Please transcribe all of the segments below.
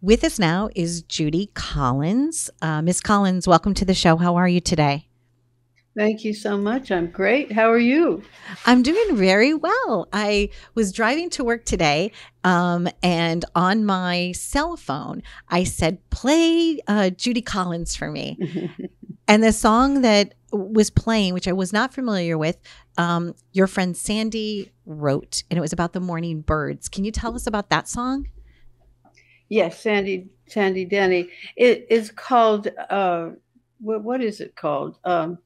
With us now is Judy Collins. Uh, Miss Collins, welcome to the show. How are you today? Thank you so much. I'm great. How are you? I'm doing very well. I was driving to work today, um, and on my cell phone, I said, "Play uh, Judy Collins for me." and the song that was playing, which I was not familiar with, um, your friend Sandy wrote, and it was about the morning birds. Can you tell us about that song? Yes, Sandy Sandy Denny. It is called uh, what, what is it called? Um,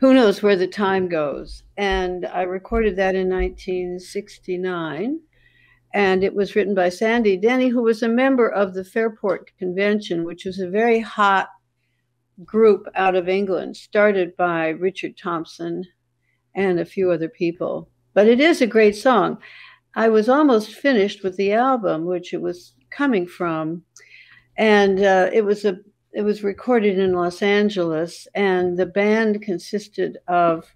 Who knows where the time goes? And I recorded that in 1969, and it was written by Sandy Denny, who was a member of the Fairport Convention, which was a very hot group out of England, started by Richard Thompson and a few other people. But it is a great song. I was almost finished with the album, which it was coming from. And uh, it was a it was recorded in Los Angeles, and the band consisted of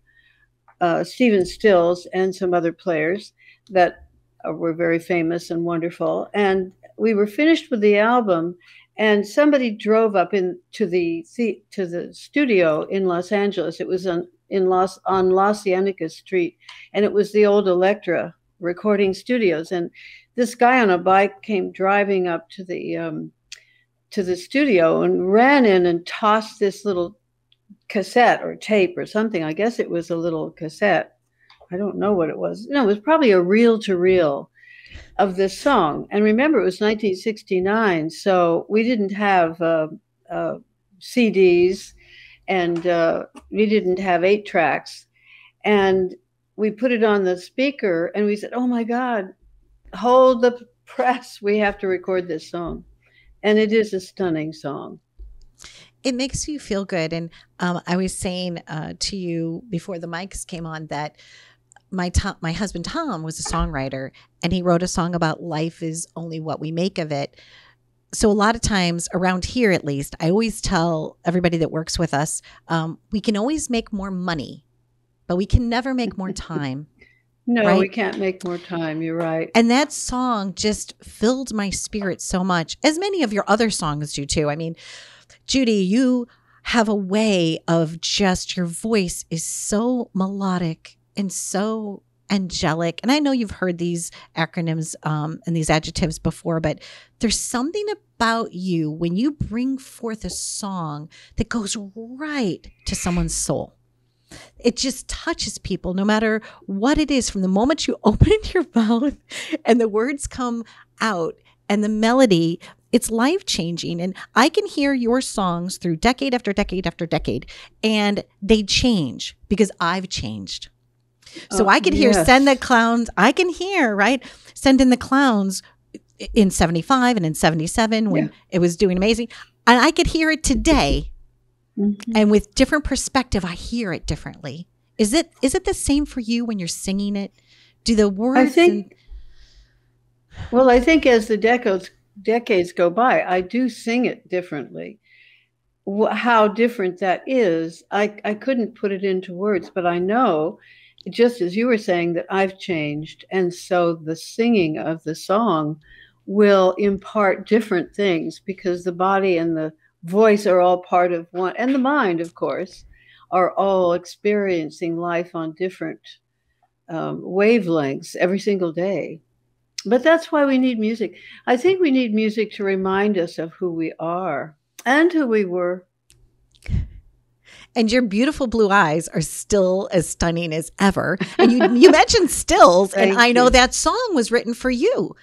uh, Stephen Stills and some other players that uh, were very famous and wonderful. And we were finished with the album, and somebody drove up into the, the to the studio in Los Angeles. It was on in Los on Los Cienega Street, and it was the old Elektra recording studios. And this guy on a bike came driving up to the um, to the studio and ran in and tossed this little cassette or tape or something. I guess it was a little cassette. I don't know what it was. No, it was probably a reel to reel of this song. And remember, it was 1969, so we didn't have uh, uh, CDs and uh, we didn't have eight tracks. And we put it on the speaker and we said, Oh my God, hold the press. We have to record this song. And it is a stunning song. It makes you feel good. And um, I was saying uh, to you before the mics came on that my Tom, my husband Tom was a songwriter and he wrote a song about life is only what we make of it. So a lot of times around here, at least, I always tell everybody that works with us, um, we can always make more money, but we can never make more time. No, right? we can't make more time. You're right. And that song just filled my spirit so much, as many of your other songs do too. I mean, Judy, you have a way of just your voice is so melodic and so angelic. And I know you've heard these acronyms um, and these adjectives before, but there's something about you when you bring forth a song that goes right to someone's soul it just touches people no matter what it is from the moment you open your mouth and the words come out and the melody it's life changing and i can hear your songs through decade after decade after decade and they change because i've changed so oh, i can hear yes. send the clowns i can hear right send in the clowns in 75 and in 77 when yeah. it was doing amazing and i could hear it today Mm-hmm. And with different perspective, I hear it differently. Is it is it the same for you when you're singing it? Do the words? I think. And- well, I think as the decades decades go by, I do sing it differently. How different that is, I I couldn't put it into words, but I know, just as you were saying, that I've changed, and so the singing of the song will impart different things because the body and the voice are all part of one, and the mind, of course, are all experiencing life on different um, wavelengths every single day. But that's why we need music. I think we need music to remind us of who we are and who we were. And your beautiful blue eyes are still as stunning as ever. And you, you mentioned stills, and I know you. that song was written for you,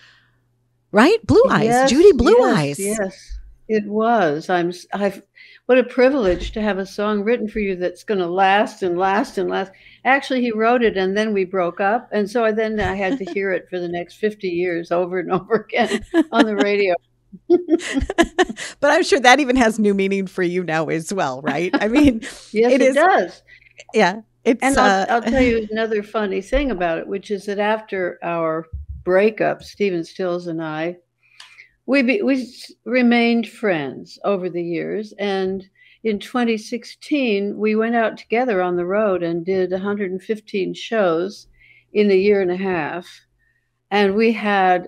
right? Blue Eyes, yes, Judy Blue yes, Eyes. Yes. It was. I'm. I've. What a privilege to have a song written for you that's going to last and last and last. Actually, he wrote it, and then we broke up, and so I, then I had to hear it for the next fifty years over and over again on the radio. but I'm sure that even has new meaning for you now as well, right? I mean, yes, it, it is, does. Yeah, it's. And I'll, uh, I'll tell you uh, another funny thing about it, which is that after our breakup, Stephen Stills and I we be, we remained friends over the years, and in 2016 we went out together on the road and did 115 shows in a year and a half, and we had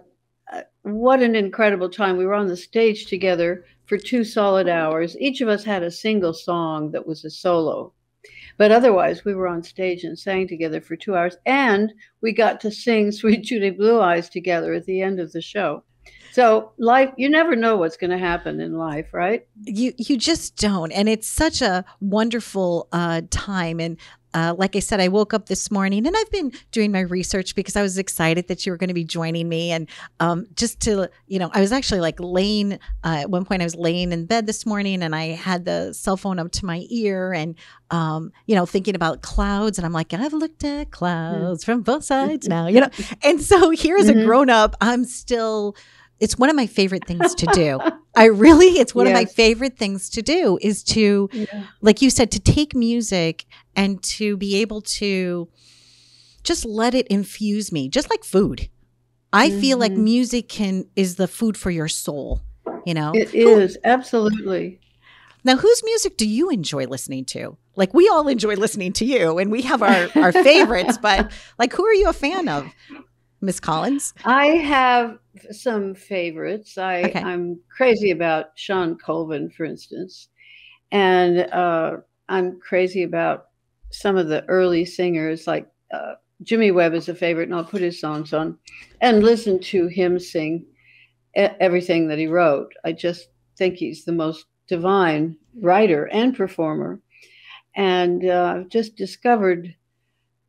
uh, what an incredible time. We were on the stage together for two solid hours. Each of us had a single song that was a solo. But otherwise, we were on stage and sang together for two hours. And we got to sing Sweet Judy Blue Eyes together at the end of the show. So life, you never know what's going to happen in life, right? You you just don't, and it's such a wonderful uh, time. And uh, like I said, I woke up this morning and I've been doing my research because I was excited that you were going to be joining me. And um, just to, you know, I was actually like laying, uh, at one point, I was laying in bed this morning and I had the cell phone up to my ear and, um, you know, thinking about clouds. And I'm like, I've looked at clouds mm from both sides now, you know. And so here mm-hmm. a grown up, I'm still it's one of my favorite things to do. I really, it's one yes. of my favorite things to do is to, yeah. like you said, to take music and to be able to just let it infuse me, just like food. I mm-hmm. feel like mm-hmm. music can is the food for your soul, you know? It cool. is absolutely. Now, whose music do you enjoy listening to? Like we all enjoy listening to you and we have our, our favorites, but like who are you a fan of? Miss Collins? I have some favorites. I, okay. I'm crazy about Sean Colvin, for instance. And uh, I'm crazy about some of the early singers, like uh, Jimmy Webb is a favorite, and I'll put his songs on and listen to him sing everything that he wrote. I just think he's the most divine writer and performer. And uh, I've uh, just discovered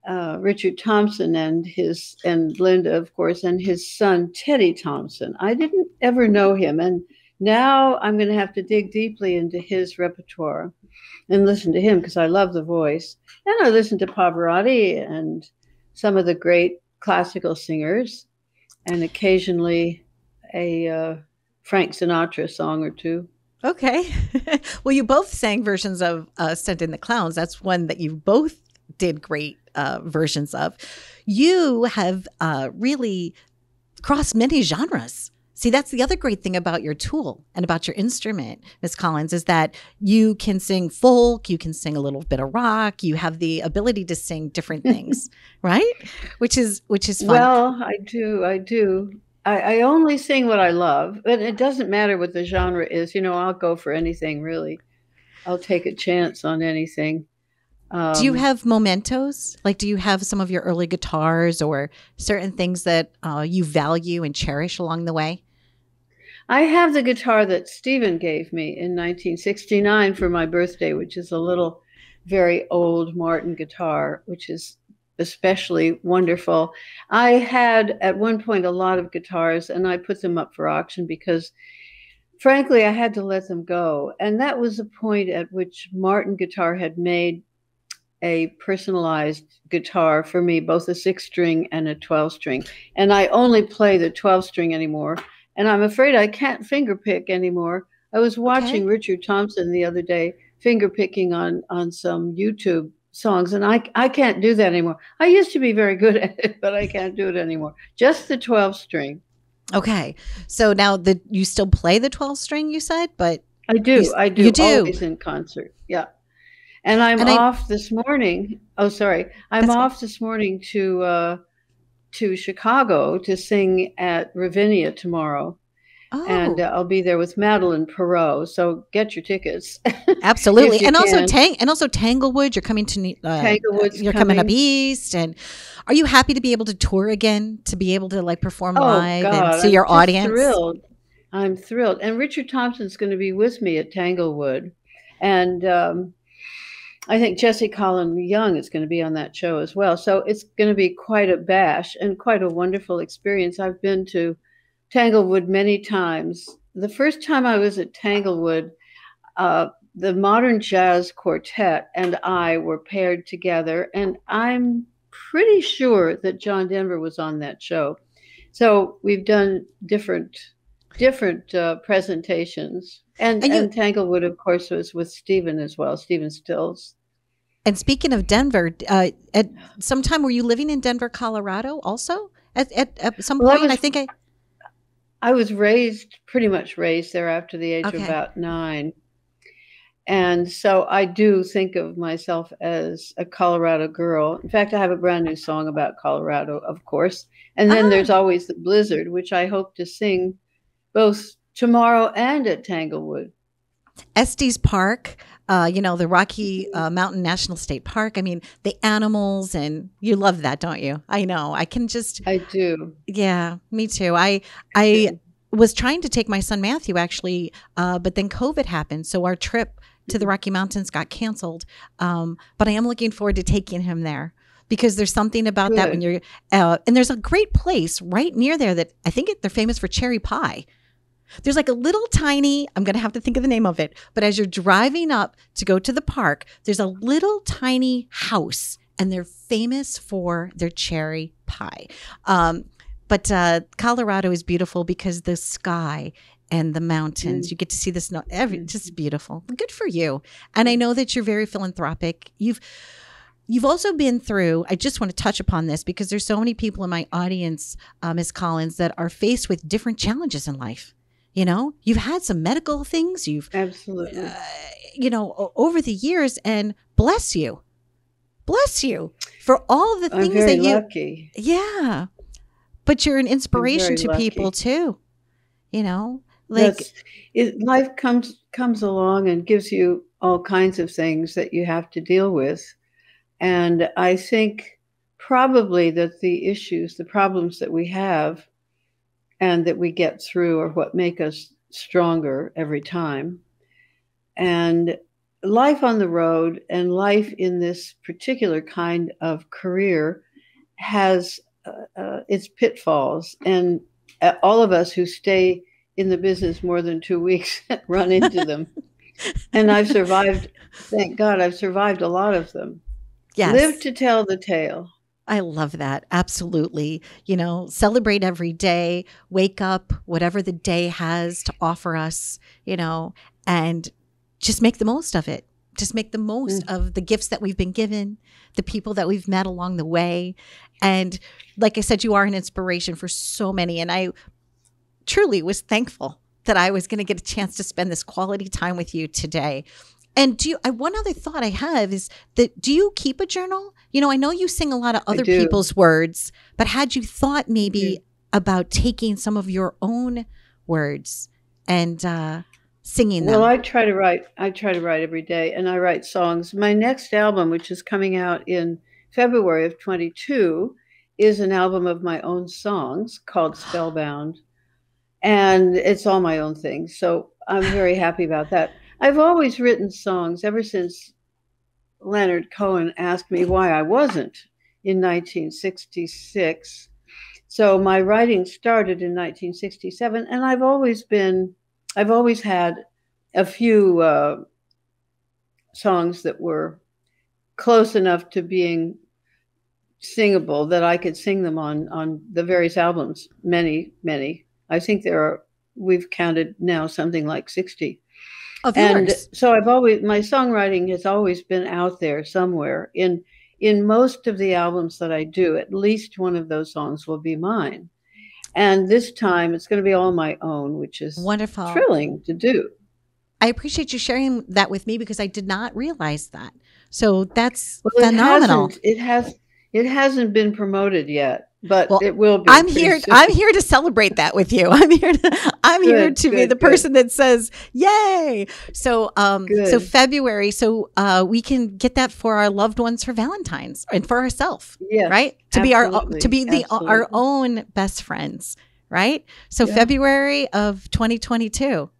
uh, Richard Thompson and his and Linda, of course, and his son Teddy Thompson. I didn't ever know him, and now I'm going to have to dig deeply into his repertoire and listen to him because I love the voice. And I listen to Pavarotti and some of the great classical singers, and occasionally a uh, Frank Sinatra song or two. Okay. well, you both sang versions of uh, Sent in the Clowns. That's one that you both did great uh, versions of. You have uh, really crossed many genres. See, that's the other great thing about your tool and about your instrument, Miss Collins, is that you can sing folk, you can sing a little bit of rock, you have the ability to sing different things, right? Which is which is fun. Well, I do, I do. I, I only sing what I love, but it doesn't matter what the genre is. You know, I'll go for anything really. I'll take a chance on anything. Um, do you um, have mementos? Like, do you have some of your early guitars or certain things that uh, you value and cherish along the way? I have the guitar that Stephen gave me in 1969 for my birthday, which is a little, very old Martin guitar, which is especially wonderful. I had at one point a lot of guitars and I put them up for auction because frankly I had to let them go. And that was a point at which Martin Guitar had made a personalized guitar for me, both a six string and a 12 string. And I only play the 12 string anymore. And I'm afraid I can't finger pick anymore. I was watching okay. Richard Thompson the other day finger picking on, on some YouTube songs, and I, I can't do that anymore. I used to be very good at it, but I can't do it anymore. Just the 12 string. Okay. So now that you still play the 12 string, you said, but I do. You, I do. You do. Always in concert. Yeah. And I'm and off I, this morning. Oh, sorry. I'm off this morning to uh, to Chicago to sing at Ravinia tomorrow. Oh. And uh, I'll be there with Madeline Perot. So get your tickets. Absolutely, and can. also Tang and also Tanglewood. You're coming to uh, Tanglewood's You're coming. coming. up east, and are you happy to be able to tour again? To be able to like perform oh, live God, and see I'm your audience. Thrilled. I'm thrilled. And Richard Thompson's going to be with me at Tanglewood, and um, I think Jesse Colin Young is going to be on that show as well. So it's going to be quite a bash and quite a wonderful experience. I've been to Tanglewood many times. The first time I was at Tanglewood, uh, the Modern Jazz Quartet and I were paired together, and I'm pretty sure that John Denver was on that show. So we've done different different uh, presentations. And, and, you, and, Tanglewood, of course, was with Stephen as well, Stephen Stills. And speaking of Denver, uh, at some time were you living in Denver, Colorado, also? At, at, at some well, point, I, was, I, think I. I was raised, pretty much raised there after the age okay. of about nine. And so I do think of myself as a Colorado girl. In fact, I have a brand new song about Colorado, of course. And then ah. there's always the blizzard, which I hope to sing both tomorrow and at Tanglewood. Estes Park, uh, you know, the Rocky uh, Mountain National State Park. I mean, the animals, and you love that, don't you? I know. I can just. I do. Yeah, me too. I, I. was trying to take my son Matthew actually, uh, but then COVID happened. So our trip to the mm-hmm. Rocky Mountains got canceled. Um, but I am looking forward to taking him there because there's something about Good. that when you're, uh, and there's a great place right near there that I think it, they're famous for cherry pie. There's like a little tiny, I'm going to have to think of the name of it, but as you're driving up to go to the park, there's a little tiny house and they're famous for their cherry pie. Um, but uh, Colorado is beautiful because the sky and the mountains. Mm. You get to see this. snow. Every mm. just beautiful. Good for you. And I know that you're very philanthropic. You've you've also been through. I just want to touch upon this because there's so many people in my audience, uh, Ms. Collins, that are faced with different challenges in life you know you've had some medical things you've absolutely uh, you know over the years and bless you bless you for all the things that you lucky. yeah but you're an inspiration to lucky. people too you know like it, life comes comes along and gives you all kinds of things that you have to deal with and i think probably that the issues the problems that we have and that we get through are what make us stronger every time. And life on the road and life in this particular kind of career has uh, uh, its pitfalls. And uh, all of us who stay in the business more than two weeks run into them. and I've survived, thank God, I've survived a lot of them. Yes. Live to tell the tale. I love that. Absolutely. You know, celebrate every day, wake up, whatever the day has to offer us, you know, and just make the most of it. Just make the most mm. of the gifts that we've been given, the people that we've met along the way. And like I said, you are an inspiration for so many. And I truly was thankful that I was going to get a chance to spend this quality time with you today. And do you, I, one other thought I have is that do you keep a journal? You know, I know you sing a lot of other people's words, but had you thought maybe about taking some of your own words and uh, singing them? Well, I try to write. I try to write every day, and I write songs. My next album, which is coming out in February of 22, is an album of my own songs called Spellbound, and it's all my own things. So I'm very happy about that. I've always written songs ever since Leonard Cohen asked me why I wasn't in 1966. So my writing started in 1967, and I've always been, I've always had a few uh, songs that were close enough to being singable that I could sing them on on the various albums. Many, many. I think there are. We've counted now something like 60 of and yours. so I've always my songwriting has always been out there somewhere in in most of the albums that I do. At least one of those songs will be mine, and this time it's going to be all my own, which is wonderful, thrilling to do. I appreciate you sharing that with me because I did not realize that. So that's well, phenomenal. It hasn't, it has it hasn't been promoted yet but well, it will be. I'm here. Soon. I'm here to celebrate that with you. I'm here. To, I'm good, here to good, be the good. person that says yay. So, um, so February. So uh, we can get that for our loved ones for Valentine's and for ourselves. Yes, right. To be our to be the absolutely. our own best friends. Right. So yeah. February of 2022.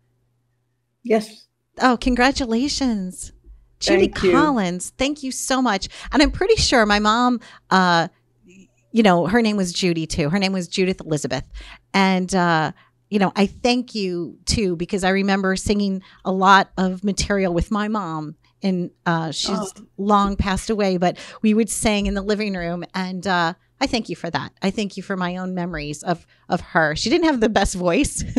Yes. Oh, congratulations. Judy thank Collins, thank you so much. And I'm pretty sure my mom uh, you know, her name was Judy too. Her name was Judith Elizabeth. And, uh, you know, I thank you too, because I remember singing a lot of material with my mom. And uh, she's oh. long passed away, but we would sing in the living room. And uh, I thank you for that. I thank you for my own memories of of her. She didn't have the best voice,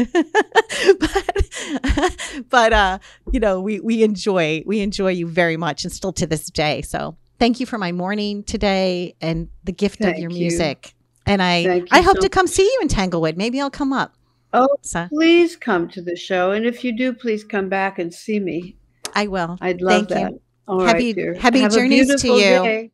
but but uh, you know we we enjoy we enjoy you very much, and still to this day. So Thank you for my morning today and the gift Thank of your you. music. And I, I hope so to come see you in Tanglewood. Maybe I'll come up. Oh, so. please come to the show. And if you do, please come back and see me. I will. I'd love Thank that. You. All happy, right, happy journeys to you. Day.